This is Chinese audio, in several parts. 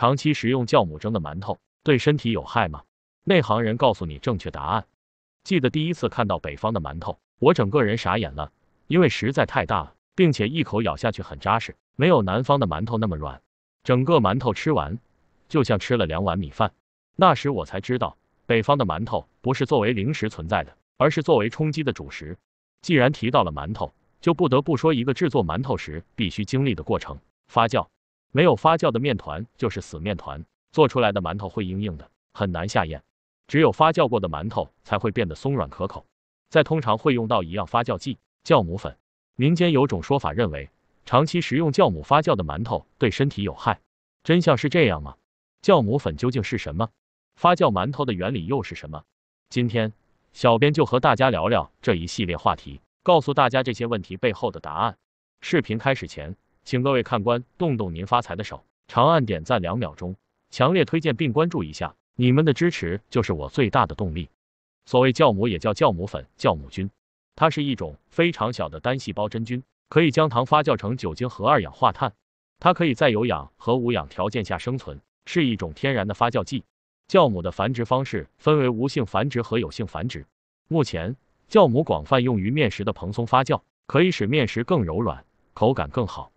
长期食用酵母蒸的馒头对身体有害吗？内行人告诉你正确答案。记得第一次看到北方的馒头，我整个人傻眼了，因为实在太大了，并且一口咬下去很扎实，没有南方的馒头那么软。整个馒头吃完，就像吃了两碗米饭。那时我才知道，北方的馒头不是作为零食存在的，而是作为充饥的主食。既然提到了馒头，就不得不说一个制作馒头时必须经历的过程——发酵。没有发酵的面团就是死面团，做出来的馒头会硬硬的，很难下咽。只有发酵过的馒头才会变得松软可口。在通常会用到一样发酵剂——酵母粉。民间有种说法认为，长期食用酵母发酵的馒头对身体有害。真相是这样吗？酵母粉究竟是什么？发酵馒头的原理又是什么？今天，小编就和大家聊聊这一系列话题，告诉大家这些问题背后的答案。视频开始前。请各位看官动动您发财的手，长按点赞两秒钟，强烈推荐并关注一下，你们的支持就是我最大的动力。所谓酵母，也叫酵母粉、酵母菌，它是一种非常小的单细胞真菌，可以将糖发酵成酒精和二氧化碳。它可以在有氧和无氧条件下生存，是一种天然的发酵剂。酵母的繁殖方式分为无性繁殖和有性繁殖。目前，酵母广泛用于面食的蓬松发酵，可以使面食更柔软，口感更好。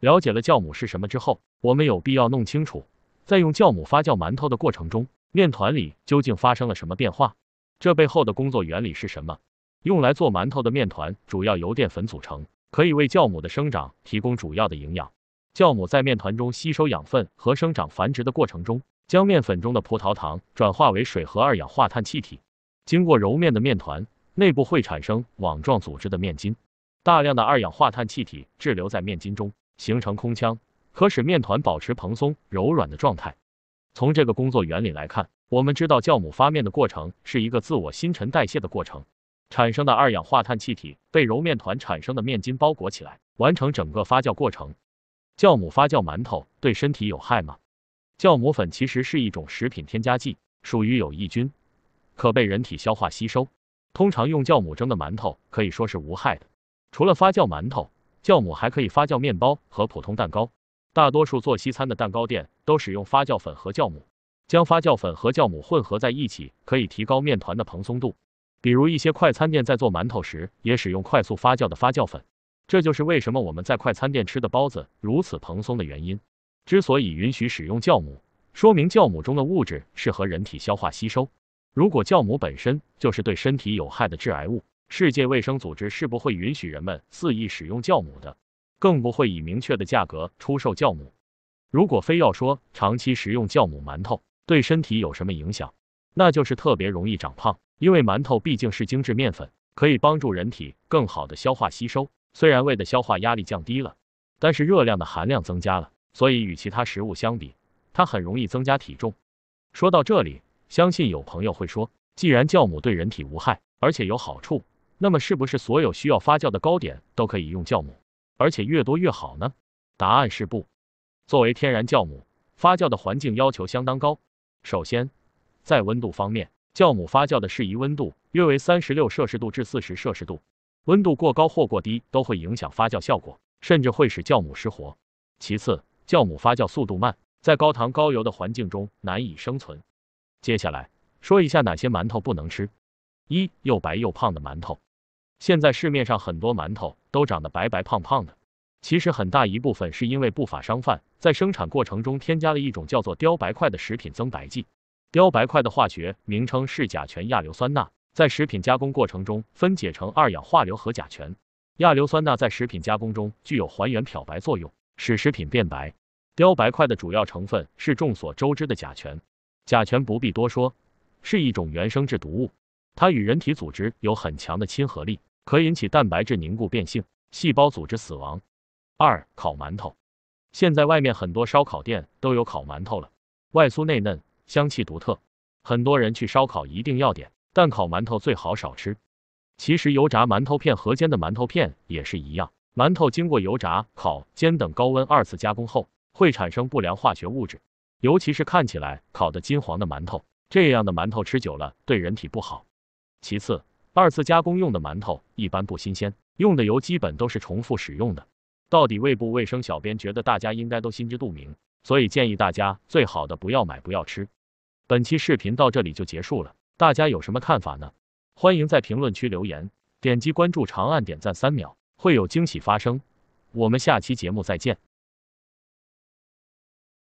了解了酵母是什么之后，我们有必要弄清楚，在用酵母发酵馒头的过程中，面团里究竟发生了什么变化？这背后的工作原理是什么？用来做馒头的面团主要由淀粉组成，可以为酵母的生长提供主要的营养。酵母在面团中吸收养分和生长繁殖的过程中，将面粉中的葡萄糖转化为水和二氧化碳气体。经过揉面的面团内部会产生网状组织的面筋，大量的二氧化碳气体滞留在面筋中。形成空腔，可使面团保持蓬松柔软的状态。从这个工作原理来看，我们知道酵母发面的过程是一个自我新陈代谢的过程，产生的二氧化碳气体被揉面团产生的面筋包裹起来，完成整个发酵过程。酵母发酵馒头对身体有害吗？酵母粉其实是一种食品添加剂，属于有益菌，可被人体消化吸收。通常用酵母蒸的馒头可以说是无害的。除了发酵馒头，酵母还可以发酵面包和普通蛋糕。大多数做西餐的蛋糕店都使用发酵粉和酵母。将发酵粉和酵母混合在一起，可以提高面团的蓬松度。比如一些快餐店在做馒头时，也使用快速发酵的发酵粉。这就是为什么我们在快餐店吃的包子如此蓬松的原因。之所以允许使用酵母，说明酵母中的物质适合人体消化吸收。如果酵母本身就是对身体有害的致癌物。世界卫生组织是不会允许人们肆意使用酵母的，更不会以明确的价格出售酵母。如果非要说长期食用酵母馒头对身体有什么影响，那就是特别容易长胖。因为馒头毕竟是精制面粉，可以帮助人体更好的消化吸收。虽然胃的消化压力降低了，但是热量的含量增加了，所以与其他食物相比，它很容易增加体重。说到这里，相信有朋友会说，既然酵母对人体无害，而且有好处。那么是不是所有需要发酵的糕点都可以用酵母，而且越多越好呢？答案是不。作为天然酵母，发酵的环境要求相当高。首先，在温度方面，酵母发酵的适宜温度约为三十六摄氏度至四十摄氏度，温度过高或过低都会影响发酵效果，甚至会使酵母失活。其次，酵母发酵速度慢，在高糖高油的环境中难以生存。接下来说一下哪些馒头不能吃：一、又白又胖的馒头。现在市面上很多馒头都长得白白胖胖的，其实很大一部分是因为不法商贩在生产过程中添加了一种叫做“雕白块”的食品增白剂。雕白块的化学名称是甲醛亚硫酸钠，在食品加工过程中分解成二氧化硫和甲醛亚硫酸钠，在食品加工中具有还原漂白作用，使食品变白。雕白块的主要成分是众所周知的甲醛，甲醛不必多说，是一种原生质毒物，它与人体组织有很强的亲和力。可引起蛋白质凝固变性、细胞组织死亡。二烤馒头，现在外面很多烧烤店都有烤馒头了，外酥内嫩，香气独特，很多人去烧烤一定要点。但烤馒头最好少吃。其实油炸馒头片和煎的馒头片也是一样，馒头经过油炸、烤、煎等高温二次加工后，会产生不良化学物质，尤其是看起来烤得金黄的馒头，这样的馒头吃久了对人体不好。其次。二次加工用的馒头一般不新鲜，用的油基本都是重复使用的。到底胃不卫生，小编觉得大家应该都心知肚明，所以建议大家最好的不要买，不要吃。本期视频到这里就结束了，大家有什么看法呢？欢迎在评论区留言，点击关注，长按点赞三秒会有惊喜发生。我们下期节目再见。